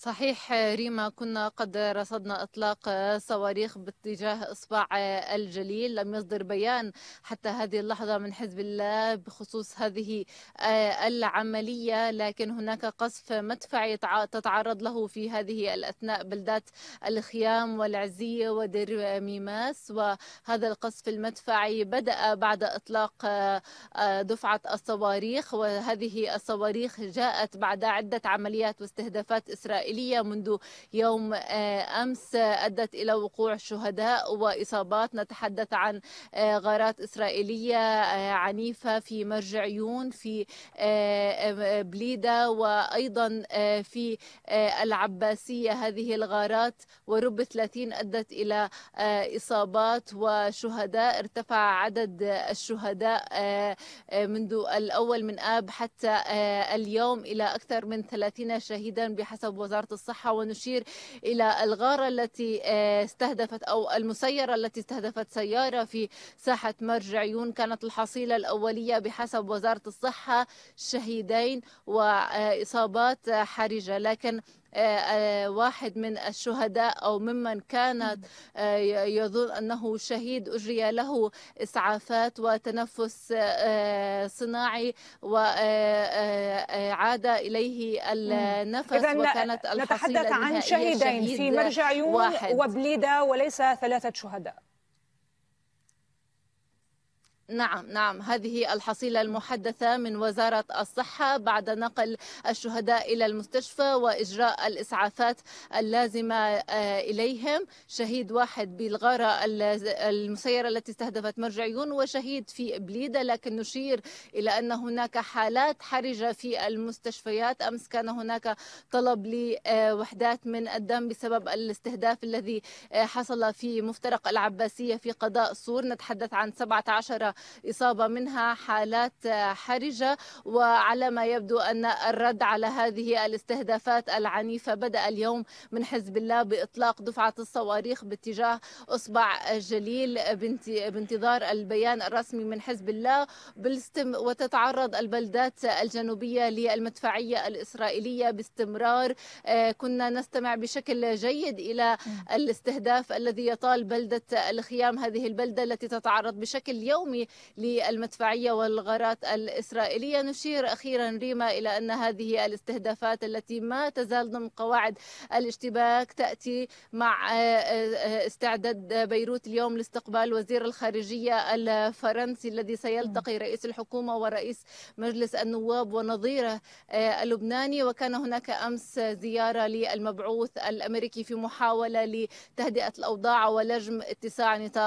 صحيح ريما كنا قد رصدنا اطلاق صواريخ باتجاه اصبع الجليل لم يصدر بيان حتى هذه اللحظه من حزب الله بخصوص هذه آه، العمليه لكن هناك قصف مدفعي تتعرض له في هذه الاثناء بلدات الخيام والعزيه ودير ميماس وهذا القصف المدفعي بدا بعد اطلاق آه، دفعه الصواريخ وهذه الصواريخ جاءت بعد عده عمليات واستهدافات اسرائيليه الإسرائيلية منذ يوم آه، أمس أدت إلى وقوع شهداء وإصابات نتحدث عن آه، غارات إسرائيلية آه، عنيفة في مرجع يون في بليدة وأيضا في العباسية هذه الغارات ورب 30 أدت إلى إصابات وشهداء ارتفع عدد الشهداء منذ الأول من آب حتى اليوم إلى أكثر من 30 شهيدا بحسب وزارة وزارة الصحة ونشير إلى الغارة التي آه، استهدفت أو المسيرة التي استهدفت سيارة في ساحة مرج عيون كانت الحصيلة الأولية بحسب وزارة الصحة شهيدين وإصابات حرجة لكن آه، آه، واحد من الشهداء او ممن كانت يظن انه شهيد اجري له اسعافات وتنفس صناعي وعاد اليه النفس وكانت نتحدث عن شهيدين في مرجع عيون وبليدة وليس ثلاثة شهداء نعم نعم هذه الحصيلة المحدثة من وزارة الصحة بعد نقل الشهداء إلى المستشفى وإجراء الإسعافات اللازمة آه، إليهم شهيد واحد بالغارة المسيرة التي استهدفت مرجعيون وشهيد في بليدة لكن نشير إلى أن هناك حالات حرجة في المستشفيات أمس كان هناك طلب لوحدات من الدم بسبب الاستهداف الذي آه، حصل في مفترق العباسية في قضاء صور نتحدث عن 17 إصابة منها حالات حرجة وعلى ما يبدو أن الرد على هذه الاستهدافات العنيفة بدأ اليوم من حزب الله بإطلاق دفعة الصواريخ باتجاه أصبع جليل بانتظار البيان الرسمي من حزب الله وتتعرض البلدات الجنوبية للمدفعية الإسرائيلية باستمرار آه، كنا نستمع بشكل جيد إلى الاستهداف الذي يطال بلدة الخيام هذه البلدة التي تتعرض بشكل يومي للمدفعية والغارات الإسرائيلية نشير أخيرا ريما إلى أن هذه الاستهدافات التي ما تزال ضمن قواعد الاشتباك تأتي مع آه، آه، استعداد بيروت اليوم لاستقبال وزير الخارجية الفرنسي الذي سيلتقي رئيس الحكومة ورئيس مجلس النواب ونظيره آه، اللبناني وكان هناك أمس زيارة للمبعوث الأمريكي في محاولة لتهدئة الأوضاع ولجم اتساع نطاق